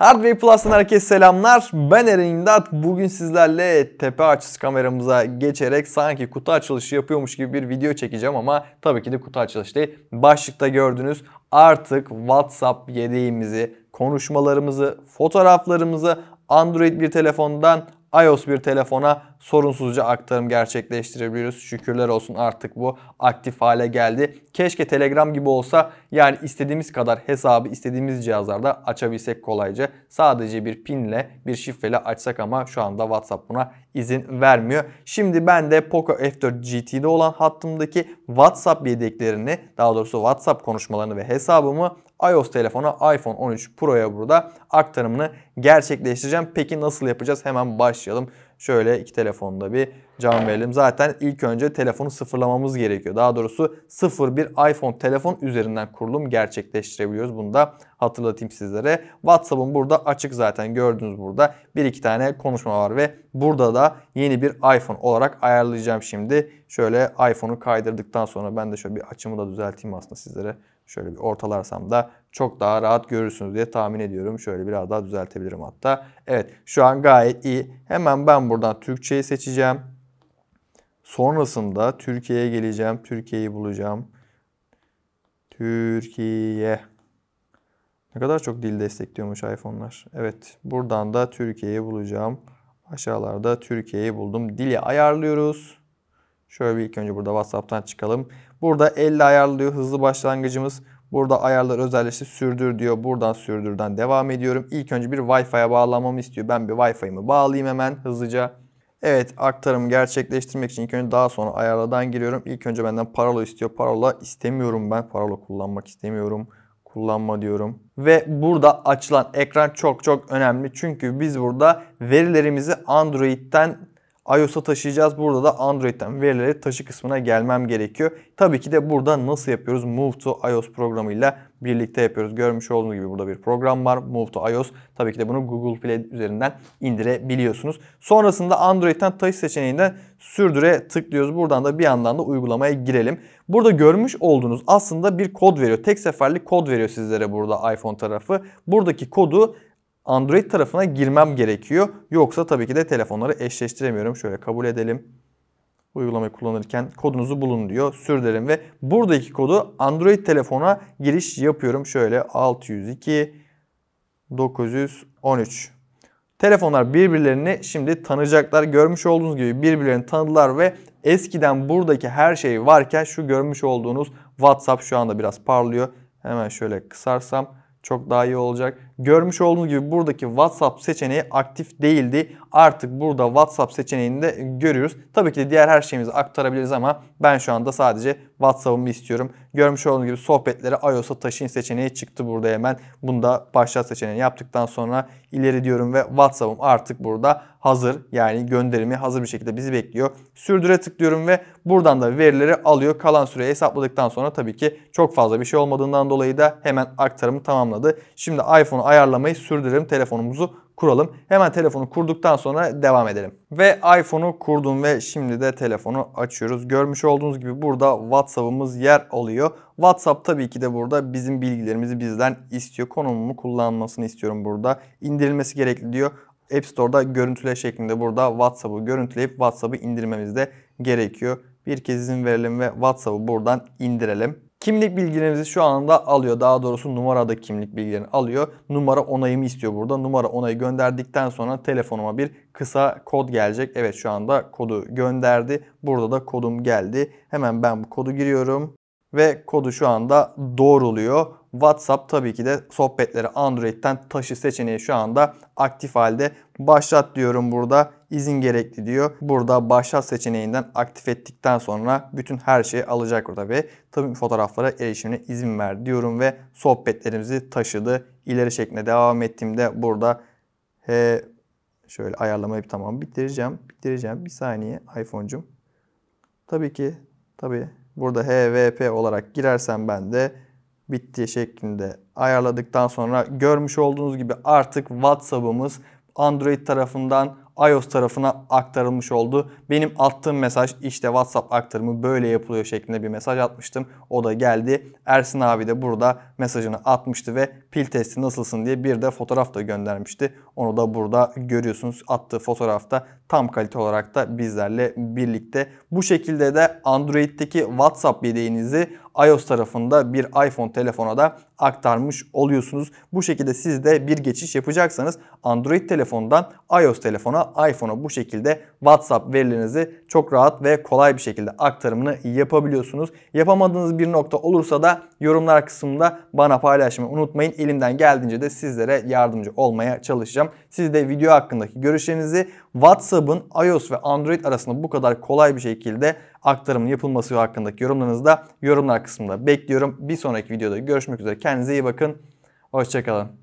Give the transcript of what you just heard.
Hardware Plus'tan herkese selamlar. Ben Eren İmdat. Bugün sizlerle tepe açısı kameramıza geçerek sanki kutu açılışı yapıyormuş gibi bir video çekeceğim ama tabii ki de kutu açılışı değil. Başlıkta gördüğünüz artık WhatsApp yedeğimizi, konuşmalarımızı, fotoğraflarımızı Android bir telefondan iOS bir telefona sorunsuzca aktarım gerçekleştirebiliyoruz. Şükürler olsun artık bu aktif hale geldi. Keşke Telegram gibi olsa yani istediğimiz kadar hesabı istediğimiz cihazlarda açabilsek kolayca. Sadece bir pinle bir şifreyle açsak ama şu anda WhatsApp buna izin vermiyor. Şimdi ben de Poco F4 GT'de olan hattımdaki WhatsApp yedeklerini daha doğrusu WhatsApp konuşmalarını ve hesabımı iOS telefona iPhone 13 Pro'ya burada aktarımını gerçekleştireceğim. Peki nasıl yapacağız? Hemen başlayalım. Şöyle iki telefonda bir can verelim. Zaten ilk önce telefonu sıfırlamamız gerekiyor. Daha doğrusu sıfır bir iPhone telefon üzerinden kurulum gerçekleştirebiliyoruz. Bunu da hatırlatayım sizlere. WhatsApp'ın burada açık zaten gördüğünüz burada bir iki tane konuşma var ve burada da yeni bir iPhone olarak ayarlayacağım şimdi. Şöyle iPhone'u kaydırdıktan sonra ben de şöyle bir açımı da düzelteyim aslında sizlere. Şöyle bir ortalarsam da çok daha rahat görürsünüz diye tahmin ediyorum. Şöyle biraz daha düzeltebilirim hatta. Evet şu an gayet iyi. Hemen ben buradan Türkçeyi seçeceğim. Sonrasında Türkiye'ye geleceğim. Türkiye'yi bulacağım. Türkiye. Ne kadar çok dil destekliyormuş iPhone'lar. Evet buradan da Türkiye'yi bulacağım. Aşağılarda Türkiye'yi buldum. Dili ayarlıyoruz. Şöyle bir ilk önce burada WhatsApp'tan çıkalım. Burada 50 ayarlıyor hızlı başlangıcımız. Burada ayarlar özelleşti sürdür diyor. Buradan sürdürden devam ediyorum. İlk önce bir Wi-Fi'ye bağlanmamı istiyor. Ben bir Wi-Fi'mi bağlayayım hemen hızlıca. Evet aktarımı gerçekleştirmek için ilk önce daha sonra ayarlardan giriyorum. İlk önce benden parola istiyor. Parola istemiyorum ben. Parola kullanmak istemiyorum. Kullanma diyorum. Ve burada açılan ekran çok çok önemli. Çünkü biz burada verilerimizi Android'den iOS'a taşıyacağız. Burada da Android'den verileri taşı kısmına gelmem gerekiyor. Tabii ki de burada nasıl yapıyoruz? Move to iOS programıyla birlikte yapıyoruz. Görmüş olduğunuz gibi burada bir program var. Move to iOS. Tabii ki de bunu Google Play üzerinden indirebiliyorsunuz. Sonrasında Android'den taşı seçeneğinde sürdüre tıklıyoruz. Buradan da bir yandan da uygulamaya girelim. Burada görmüş olduğunuz aslında bir kod veriyor. Tek seferlik kod veriyor sizlere burada iPhone tarafı. Buradaki kodu Android tarafına girmem gerekiyor. Yoksa tabii ki de telefonları eşleştiremiyorum. Şöyle kabul edelim. Uygulamayı kullanırken kodunuzu bulun diyor. Sür derim ve buradaki kodu Android telefona giriş yapıyorum. Şöyle 602 913. Telefonlar birbirlerini şimdi tanıyacaklar. Görmüş olduğunuz gibi birbirlerini tanıdılar ve eskiden buradaki her şey varken şu görmüş olduğunuz WhatsApp şu anda biraz parlıyor. Hemen şöyle kısarsam çok daha iyi olacak. Görmüş olduğunuz gibi buradaki WhatsApp seçeneği aktif değildi. Artık burada WhatsApp seçeneğini de görüyoruz. Tabii ki de diğer her şeyimizi aktarabiliriz ama ben şu anda sadece WhatsApp'ımı istiyorum. Görmüş olduğunuz gibi sohbetlere iOS'a taşıyın seçeneği çıktı burada hemen. Bunu da başlat seçeneğini yaptıktan sonra ileri diyorum ve WhatsApp'ım artık burada hazır. Yani gönderimi hazır bir şekilde bizi bekliyor. Sürdüre tıklıyorum ve buradan da verileri alıyor. Kalan süreyi hesapladıktan sonra tabii ki çok fazla bir şey olmadığından dolayı da hemen aktarımı tamamladı. Şimdi iPhone'u ayarlamayı sürdürelim. Telefonumuzu kuralım. Hemen telefonu kurduktan sonra devam edelim. Ve iPhone'u kurdum ve şimdi de telefonu açıyoruz. Görmüş olduğunuz gibi burada WhatsApp'ımız yer alıyor. WhatsApp tabii ki de burada bizim bilgilerimizi bizden istiyor. Konumumu kullanmasını istiyorum burada. İndirilmesi gerekli diyor. App Store'da görüntüle şeklinde burada WhatsApp'ı görüntüleyip WhatsApp'ı indirmemiz de gerekiyor. Bir kez izin verelim ve WhatsApp'ı buradan indirelim. Kimlik bilgilerimizi şu anda alıyor. Daha doğrusu numarada kimlik bilgilerini alıyor. Numara onayımı istiyor burada. Numara onayı gönderdikten sonra telefonuma bir kısa kod gelecek. Evet şu anda kodu gönderdi. Burada da kodum geldi. Hemen ben bu kodu giriyorum ve kodu şu anda doğruluyor. WhatsApp tabii ki de sohbetleri Android'ten taşı seçeneği şu anda aktif halde. Başlat diyorum burada izin gerekli diyor. Burada başlat seçeneğinden aktif ettikten sonra bütün her şeyi alacak burada ve tabii fotoğraflara erişimine izin ver diyorum ve sohbetlerimizi taşıdı. İleri şeklinde devam ettiğimde burada he, şöyle ayarlamayı tamam bitireceğim. Bitireceğim bir saniye iPhone'cum. Tabii ki tabii Burada HVP olarak girersem ben de bitti şeklinde ayarladıktan sonra görmüş olduğunuz gibi artık WhatsApp'ımız Android tarafından iOS tarafına aktarılmış oldu. Benim attığım mesaj işte WhatsApp aktarımı böyle yapılıyor şeklinde bir mesaj atmıştım. O da geldi. Ersin abi de burada mesajını atmıştı ve pil testi nasılsın diye bir de fotoğraf da göndermişti. Onu da burada görüyorsunuz. Attığı fotoğrafta tam kalite olarak da bizlerle birlikte. Bu şekilde de Android'teki WhatsApp yedeğinizi iOS tarafında bir iPhone telefona da aktarmış oluyorsunuz. Bu şekilde siz de bir geçiş yapacaksanız Android telefondan iOS telefona, iPhone'a bu şekilde WhatsApp verilerinizi çok rahat ve kolay bir şekilde aktarımını yapabiliyorsunuz. Yapamadığınız bir nokta olursa da yorumlar kısmında bana paylaşmayı unutmayın. Elimden geldiğince de sizlere yardımcı olmaya çalışacağım istiyorum. Siz de video hakkındaki görüşlerinizi WhatsApp'ın iOS ve Android arasında bu kadar kolay bir şekilde aktarımın yapılması hakkındaki yorumlarınızı da yorumlar kısmında bekliyorum. Bir sonraki videoda görüşmek üzere. Kendinize iyi bakın. Hoşçakalın.